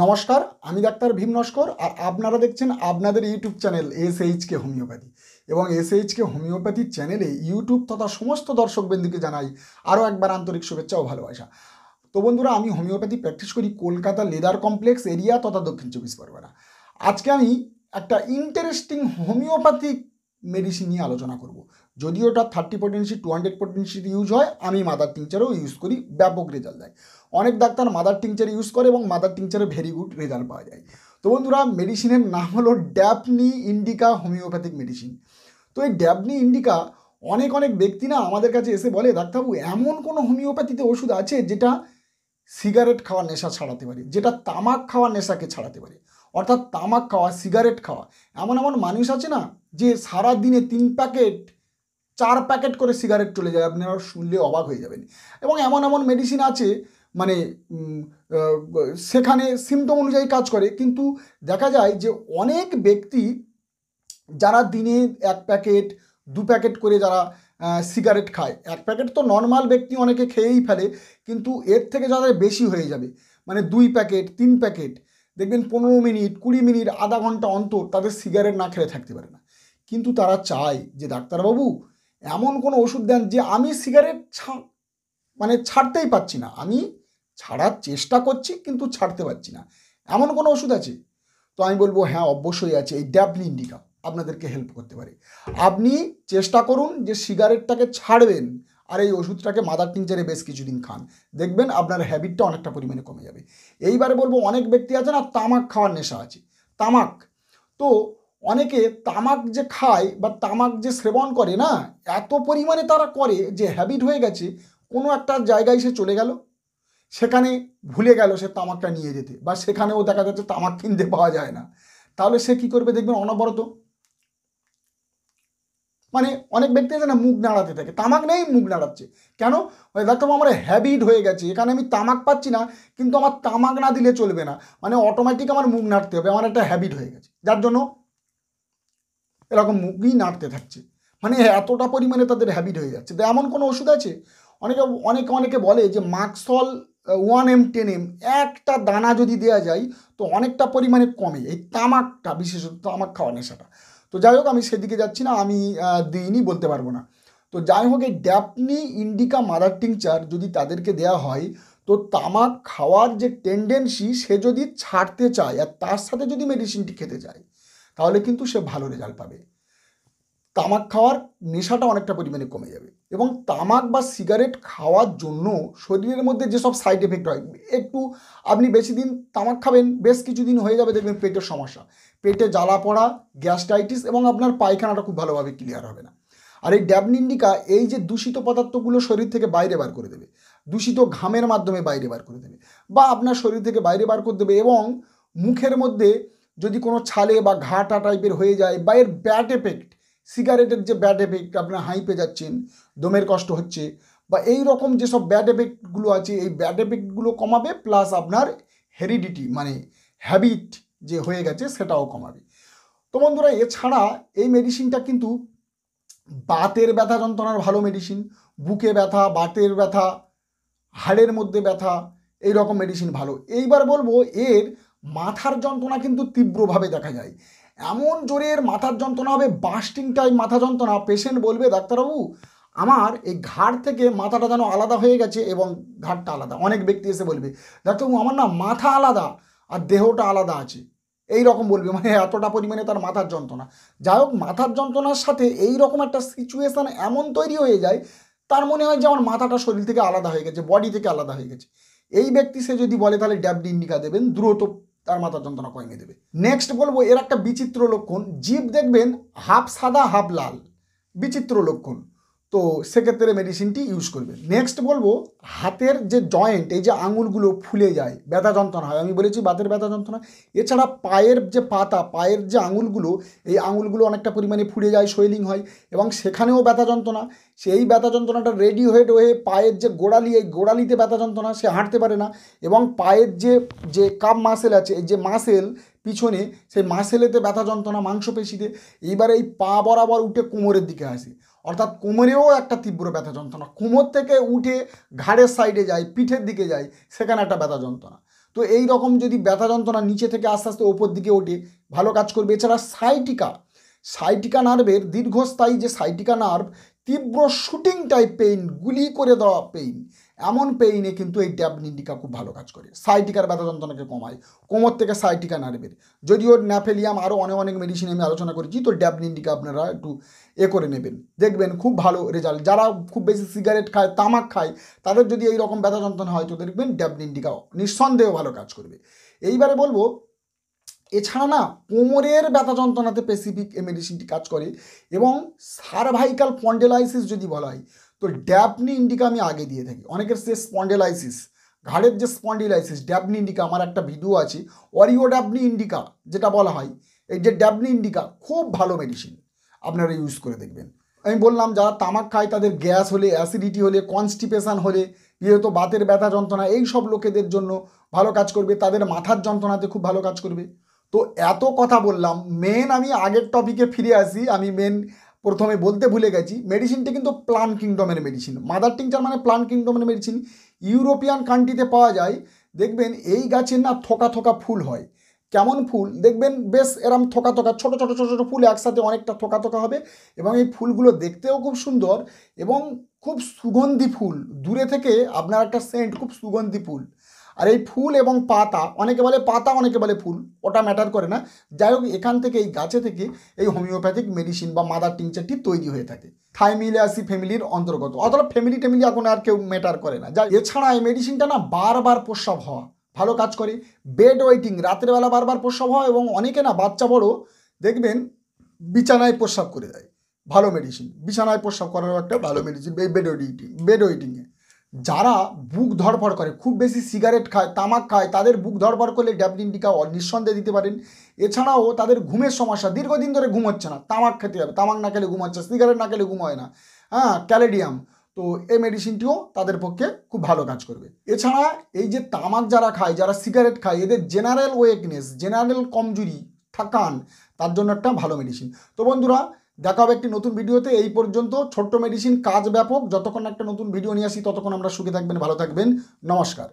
নমস্কার আমি ডাক্তার ভীম নস্কর আর আপনারা দেখছেন আপনাদের ইউটিউব চ্যানেল এস হোমিওপ্যাথি এবং এস হোমিওপ্যাথি চ্যানেলে ইউটিউব তথা সমস্ত দর্শকবৃন্দুকে জানাই আরও একবার আন্তরিক শুভেচ্ছা ও ভালোবাসা তো বন্ধুরা আমি হোমিওপ্যাথি প্র্যাকটিস করি কলকাতা লেদার কমপ্লেক্স এরিয়া তথা দক্ষিণ চব্বিশ পরগনা আজকে আমি একটা ইন্টারেস্টিং হোমিওপ্যাথিক মেডিসিন নিয়ে আলোচনা করব যদিও ওটা thirty potency two hundred potency use হয় আমি মাদার টিংচারও ইউজ করি ব্যাপক রেজাল্ট দেয় অনেক ডাক্তার মাদার টিংচার ইউজ করে এবং মাদার টিংচারে ভেরি গুড রেজাল্ট পাওয়া যায় তো বন্ধুরা মেডিসিনের নাম হলো ড্যাপনি ইন্ডিকা হোমিওপ্যাথিক মেডিসিন তো এই ড্যাপনি ইন্ডিকা অনেক অনেক ব্যক্তি না আমাদের কাছে এসে বলে ডাক্তারবাবু এমন কোনো হোমিওপ্যাথিতে ওষুধ আছে যেটা সিগারেট খাওয়ার নেশা ছাড়াতে পারে যেটা তামাক খাওয়ার নেশাকে ছাড়াতে পারে অর্থাৎ তামাক খাওয়া সিগারেট খাওয়া এমন এমন মানুষ আছে না যে সারা দিনে তিন প্যাকেট চার প্যাকেট করে সিগারেট চলে যায় আপনারা শুনলে অবাক হয়ে যাবেন এবং এমন এমন মেডিসিন আছে মানে সেখানে সিমটম অনুযায়ী কাজ করে কিন্তু দেখা যায় যে অনেক ব্যক্তি যারা দিনে এক প্যাকেট দু প্যাকেট করে যারা সিগারেট খায় এক প্যাকেট তো নর্মাল ব্যক্তি অনেকে খেয়েই ফেলে কিন্তু এর থেকে যাদের বেশি হয়ে যাবে মানে দুই প্যাকেট তিন প্যাকেট দেখবেন পনেরো মিনিট কুড়ি মিনিট আধা ঘন্টা অন্তর তাদের সিগারেট না খেলে থাকতে পারে না কিন্তু তারা চায় যে ডাক্তারবাবু এমন কোনো ওষুধ দেন যে আমি সিগারেট ছা মানে ছাড়তেই পাচ্ছি না আমি ছাড়ার চেষ্টা করছি কিন্তু ছাড়তে পারছি না এমন কোনো ওষুধ আছে তো আমি বলবো হ্যাঁ অবশ্যই আছে এই ড্যাবলি ইন্ডিকা আপনাদেরকে হেল্প করতে পারে আপনি চেষ্টা করুন যে সিগারেটটাকে ছাড়বেন আর এই ওষুধটাকে মাদার টিংচারে বেশ কিছুদিন খান দেখবেন আপনার হ্যাবিটটা অনেকটা পরিমাণে কমে যাবে এইবারে বলবো অনেক ব্যক্তি আছে না তামাক খাওয়ার নেশা আছে তামাক তো অনেকে তামাক যে খায় বা তামাক যে সেবন করে না এত পরিমাণে তারা করে যে হ্যাবিট হয়ে গেছে কোনো একটা জায়গায় সে চলে গেল সেখানে ভুলে গেল সে তামাকটা নিয়ে যেতে বা সেখানেও দেখা যাচ্ছে তামাক কিনতে পাওয়া যায় না তাহলে সে কি করবে দেখবেন অনবরত মানে অনেক ব্যক্তি আছে না মুখ নাড়াতে থাকে তামাক নেই মুখ নাড়াচ্ছে কেন ডাক্তারবাবু আমার হ্যাবিট হয়ে গেছে এখানে আমি তামাক পাচ্ছি না কিন্তু আমার তামাক না দিলে চলবে না মানে অটোমেটিক আমার মুখ নাড়তে হবে আমার একটা হ্যাবিট হয়ে গেছে যার জন্য এরকম মুখই নাড়তে থাকছে মানে এতটা পরিমাণে তাদের হ্যাবিট হয়ে যাচ্ছে তো এমন কোনো ওষুধ আছে অনেকে অনেকে অনেকে বলে যে মাক্সল ওয়ান এম টেন এম একটা দানা যদি দেওয়া যায় তো অনেকটা পরিমাণে কমে এই তামাকটা বিশেষত তামাক খাওয়া নেশাটা তো যাই হোক আমি সেদিকে যাচ্ছি না আমি দিইনি বলতে পারবো না তো যাই হোক এই ড্যাপনি ইন্ডিকা মাদার টিংচার যদি তাদেরকে দেয়া হয় তো তামাক খাওয়ার যে টেন্ডেন্সি সে যদি ছাড়তে চায় আর তার সাথে যদি মেডিসিনটি খেতে চায় তাহলে কিন্তু সে ভালো রেজাল্ট পাবে তামাক খাওয়ার নেশাটা অনেকটা পরিমাণে কমে যাবে এবং তামাক বা সিগারেট খাওয়ার জন্য শরীরের মধ্যে যেসব সাইড এফেক্ট হয় একটু আপনি বেশি দিন তামাক খাবেন বেশ কিছুদিন হয়ে যাবে দেখবেন পেটের সমস্যা পেটে জ্বালা পড়া গ্যাস্ট্রাইটিস এবং আপনার পায়খানাটা খুব ভালোভাবে ক্লিয়ার হবে না আর এই ড্যাবনিন্ডিকা এই যে দূষিত পদার্থগুলো শরীর থেকে বাইরে বার করে দেবে দূষিত ঘামের মাধ্যমে বাইরে বার করে দেবে বা আপনার শরীর থেকে বাইরে বার করে দেবে এবং মুখের মধ্যে যদি কোনো ছালে বা ঘাটা টাইপের হয়ে যায় বা এর ব্যাড এফেক্ট সিগারেটের যে ব্যাড এফেক্ট আপনার হাই পেয়ে যাচ্ছেন দমের কষ্ট হচ্ছে বা এই রকম যেসব ব্যাড এফেক্টগুলো আছে এই ব্যাড এফেক্টগুলো কমাবে প্লাস আপনার হেরিডিটি মানে হ্যাবিট যে হয়ে গেছে সেটাও কমাবে তো বন্ধুরা এছাড়া এই মেডিসিনটা কিন্তু বাতের ব্যথা যন্ত্রণার ভালো মেডিসিন বুকে ব্যথা বাতের ব্যথা হাড়ের মধ্যে ব্যথা এই রকম মেডিসিন ভালো এইবার বলবো এর মাথার যন্ত্রণা কিন্তু তীব্রভাবে দেখা যায় এমন জোরের মাথার যন্ত্রণা হবে বাস্টিং টাইম মাথা যন্ত্রণা পেশেন্ট বলবে ডাক্তারবাবু আমার এই ঘাড় থেকে মাথাটা যেন আলাদা হয়ে গেছে এবং ঘাড়টা আলাদা অনেক ব্যক্তি এসে বলবে ডাক্তারবাবু আমার না মাথা আলাদা আর দেহটা আলাদা আছে এই রকম বলবে মানে এতটা পরিমাণে তার মাথার যন্ত্রণা যাই হোক মাথার যন্ত্রণার সাথে এই রকম একটা সিচুয়েশান এমন তৈরি হয়ে যায় তার মনে হয় যে আমার মাথাটা শরীর থেকে আলাদা হয়ে গেছে বডি থেকে আলাদা হয়ে গেছে এই ব্যক্তি সে যদি বলে তাহলে ড্যাবডি ইন্ডিকা দেবেন দ্রুত তার মাথা যন্ত্রণা কমিয়ে দেবে নেক্সট বলবো এর একটা বিচিত্র লক্ষণ জীব দেখবেন হাফ সাদা হাফ লাল বিচিত্র লক্ষণ তো সেক্ষেত্রে মেডিসিনটি ইউজ করবে নেক্সট বলবো হাতের যে জয়েন্ট এই যে আঙুলগুলো ফুলে যায় ব্যথা যন্ত্রণা হয় আমি বলেছি বাতের ব্যথা যন্ত্রণা এছাড়া পায়ের যে পাতা পায়ের যে আঙুলগুলো এই আঙুলগুলো অনেকটা পরিমাণে ফুলে যায় সোয়েলিং হয় এবং সেখানেও ব্যথা যন্ত্রণা সেই ব্যথা যন্ত্রণাটা রেডি হয়ে রয়ে পায়ের যে গোড়ালি এই গোড়ালিতে ব্যথা যন্ত্রণা সে হাঁটতে পারে না এবং পায়ের যে যে কাপ মাসেল আছে এই যে মাসেল পিছনে সেই মাসেলেতে ব্যথা যন্ত্রণা মাংসপেশিতে এইবার এই পা বরাবর উঠে কোমরের দিকে আসে অর্থাৎ কোমরেও একটা তীব্র ব্যথা যন্ত্রণা কোমর থেকে উঠে ঘাড়ের সাইডে যায় পিঠের দিকে যায় সেখানে একটা ব্যথা যন্ত্রণা তো এই রকম যদি ব্যথা যন্ত্রণা নিচে থেকে আস্তে আস্তে ওপর দিকে ওঠে ভালো কাজ করবে এছাড়া সাইটিকা সাইটিকা নার্ভের দীর্ঘস্থায়ী যে সাইটিকা নার্ভ তীব্র শুটিং টাইপ পেইন গুলি করে দেওয়া পেইন এমন পেইনে কিন্তু এই নিন্ডিকা খুব ভালো কাজ করে সাইটিকার ব্যথা যন্ত্রণাকে কমায় কোমর থেকে সাইটিকা নার্ভের যদিও ন্যাফেলিয়াম আরও অনেক অনেক মেডিসিন আমি আলোচনা করেছি তো ড্যাব নিন্ডিকা আপনারা একটু এ করে নেবেন দেখবেন খুব ভালো রেজাল্ট যারা খুব বেশি সিগারেট খায় তামাক খায় তাদের যদি এই রকম ব্যথা যন্ত্রণা হয় তো দেখবেন ড্যাব ড্যাবনিন্ডিকা নিঃসন্দেহে ভালো কাজ করবে এইবারে বলবো এছাড়া না কোমরের ব্যথা যন্ত্রণাতে পেসিফিক মেডিসিনটি কাজ করে এবং সার্ভাইকাল পন্ডেলাইসিস যদি বলা হয় তো ড্যাপনি ইন্ডিকা আমি আগে দিয়ে থাকি অনেকের সে স্পন্ডেলাইসিস ঘাড়ের যে স্পন্ডিলাইসিস ড্যাবনি ইন্ডিকা আমার একটা ভিডিও আছে অরিও ড্যাবনি ইন্ডিকা যেটা বলা হয় এই যে ড্যাবনি ইন্ডিকা খুব ভালো মেডিসিন আপনারা ইউজ করে দেখবেন আমি বললাম যারা তামাক খায় তাদের গ্যাস হলে অ্যাসিডিটি হলে কনস্টিপেশান হলে যেহেতু বাতের ব্যথা যন্ত্রণা এই সব লোকেদের জন্য ভালো কাজ করবে তাদের মাথার যন্ত্রণাতে খুব ভালো কাজ করবে তো এত কথা বললাম মেন আমি আগের টপিকে ফিরে আসি আমি মেন প্রথমে বলতে ভুলে গেছি মেডিসিনটি কিন্তু প্লান কিংডমের মেডিসিন মাদার টিংচার মানে প্লান কিংডমের মেডিসিন ইউরোপিয়ান কান্ট্রিতে পাওয়া যায় দেখবেন এই গাছের না থোকা থোকা ফুল হয় কেমন ফুল দেখবেন বেশ এরম থোকা থোকা ছোটো ছোটো ছোটো ছোটো ফুল একসাথে অনেকটা থোকা থোকা হবে এবং এই ফুলগুলো দেখতেও খুব সুন্দর এবং খুব সুগন্ধি ফুল দূরে থেকে আপনার একটা সেন্ট খুব সুগন্ধি ফুল আর এই ফুল এবং পাতা অনেকে বলে পাতা অনেকে বলে ফুল ওটা ম্যাটার করে না যাই হোক এখান থেকে এই গাছে থেকে এই হোমিওপ্যাথিক মেডিসিন বা মাদার টিংচারটি তৈরি হয়ে থাকে থাইমিলিয়াসি ফ্যামিলির অন্তর্গত অথবা ফ্যামিলি ট্যামিলি এখন আর কেউ ম্যাটার করে না যা এছাড়া এই মেডিসিনটা না বারবার প্রস্রাব হওয়া ভালো কাজ করে বেড ওয়েটিং রাত্রেবেলা বারবার প্রস্রাব হওয়া এবং অনেকে না বাচ্চা বড় দেখবেন বিছানায় প্রস্রাব করে দেয় ভালো মেডিসিন বিছানায় প্রস্রাব করারও একটা ভালো মেডিসিন বেড ওয়েটিং বেড ওয়েটিংয়ে যারা বুক ধরফর করে খুব বেশি সিগারেট খায় তামাক খায় তাদের বুক ধরফর করলে ড্যাবলিন টিকা নিঃসন্দেহে দিতে পারেন এছাড়াও তাদের ঘুমের সমস্যা দীর্ঘদিন ধরে ঘুম হচ্ছে না তামাক খেতে হবে তামাক না খেলে ঘুম হচ্ছে সিগারেট না খেলে ঘুম হয় না হ্যাঁ ক্যালেডিয়াম তো এই মেডিসিনটিও তাদের পক্ষে খুব ভালো কাজ করবে এছাড়া এই যে তামাক যারা খায় যারা সিগারেট খায় এদের জেনারেল ওয়েকনেস জেনারেল কমজুরি থাকান তার জন্য একটা ভালো মেডিসিন তো বন্ধুরা দেখা হবে একটি নতুন ভিডিওতে এই পর্যন্ত ছোট্ট মেডিসিন কাজ ব্যাপক যতক্ষণ একটা নতুন ভিডিও নিয়ে আসি ততক্ষণ আমরা সুখে থাকবেন ভালো থাকবেন নমস্কার